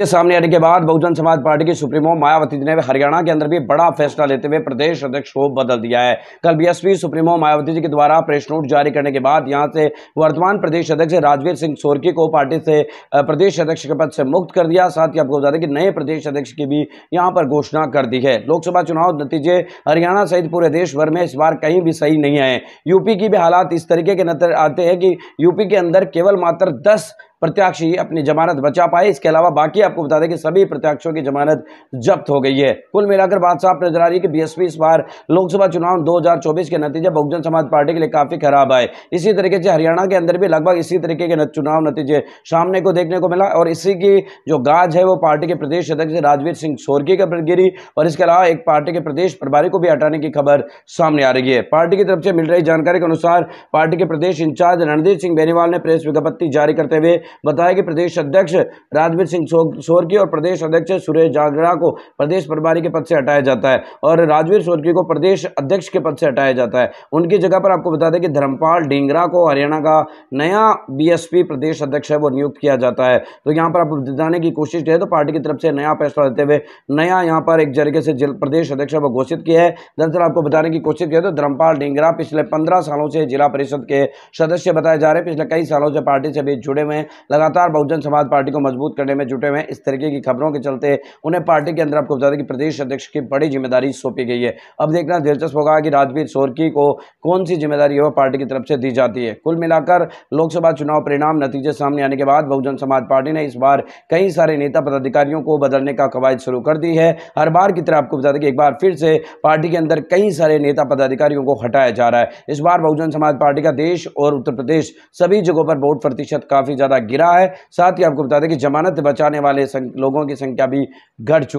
के सामने आने के बाद बहुजन समाज पार्टी की सुप्रीमो मायावती ने हरियाणा के अंदर भी बड़ा फैसला लेते हुए प्रदेश अध्यक्ष को बदल दिया है कल बीएसपी सुप्रीमो मायावती जी के द्वारा प्रेस नोट जारी करने के बाद यहां से वर्तमान प्रदेश अध्यक्ष राजवीर सिंह सोरकी को पार्टी से प्रदेश अध्यक्ष के पद से मुक्त कर दिया साथ ही आपको बता दें कि नए प्रदेश अध्यक्ष की भी यहाँ पर घोषणा कर दी है लोकसभा चुनाव नतीजे हरियाणा सहित पूरे देश भर में इस बार कहीं भी सही नहीं आए यूपी की भी हालात इस तरीके के नजर आते हैं कि यूपी के अंदर केवल मात्र दस प्रत्याशी अपनी जमानत बचा पाए इसके अलावा बाकी आपको बता दें कि सभी प्रत्याशियों की जमानत जब्त हो गई है कुल मिलाकर बात साफ नजर आ रही है कि बीएसपी इस बार लोकसभा चुनाव 2024 के नतीजे बहुजन समाज पार्टी के लिए काफ़ी खराब आए इसी तरीके से हरियाणा के अंदर भी लगभग इसी तरीके के चुनाव नतीजे सामने को देखने को मिला और इसी की जो गाज है वो पार्टी के प्रदेश अध्यक्ष राजवीर सिंह सोरकी के गिरी और इसके अलावा एक पार्टी के प्रदेश प्रभारी को भी हटाने की खबर सामने आ रही है पार्टी की तरफ से मिल रही जानकारी के अनुसार पार्टी के प्रदेश इंचार्ज रणधीर सिंह बेनीवाल ने प्रेस विज्ञप्ति जारी करते हुए बताया कि प्रदेश अध्यक्ष राजवीर सिंह सोरकी और प्रदेश अध्यक्ष सुरेश जागड़ा को प्रदेश प्रभारी के पद से हटाया जाता है और राजवीर सोरकी को प्रदेश अध्यक्ष के पद से हटाया जाता है उनकी जगह पर आपको बता दें कि धर्मपाल ढींगरा को हरियाणा का नया बीएसपी प्रदेश अध्यक्ष है वो नियुक्त किया जाता है तो यहाँ पर आप बताने की कोशिश करें तो पार्टी की तरफ से नया फैसला लेते हुए नया यहाँ पर एक तरीके से प्रदेश अध्यक्ष वो घोषित किया है दरअसल आपको बताने की कोशिश करें तो धर्मपाल ढींगरा पिछले पंद्रह सालों से जिला परिषद के सदस्य बताए जा रहे हैं पिछले कई सालों से पार्टी से भी जुड़े हुए हैं लगातार बहुजन समाज पार्टी को मजबूत करने में जुटे हुए हैं इस तरीके की खबरों के चलते उन्हें पार्टी के अंदर आपको बता दें कि प्रदेश अध्यक्ष की बड़ी जिम्मेदारी सौंपी गई है अब देखना दिलचस्प होगा कि राजवीर सोरकी को कौन सी जिम्मेदारी है पार्टी की तरफ से दी जाती है कुल मिलाकर लोकसभा चुनाव परिणाम नतीजे सामने आने के बाद बहुजन समाज पार्टी ने इस बार कई सारे नेता पदाधिकारियों को बदलने का कवायद शुरू कर दी है हर बार की तरह आपको बता दें कि एक बार फिर से पार्टी के अंदर कई सारे नेता पदाधिकारियों को हटाया जा रहा है इस बार बहुजन समाज पार्टी का देश और उत्तर प्रदेश सभी जगहों पर वोट प्रतिशत काफ़ी ज़्यादा गिरा है साथ ही आपको बता दें कि जमानत बचाने वाले लोगों की संख्या भी घट चुकी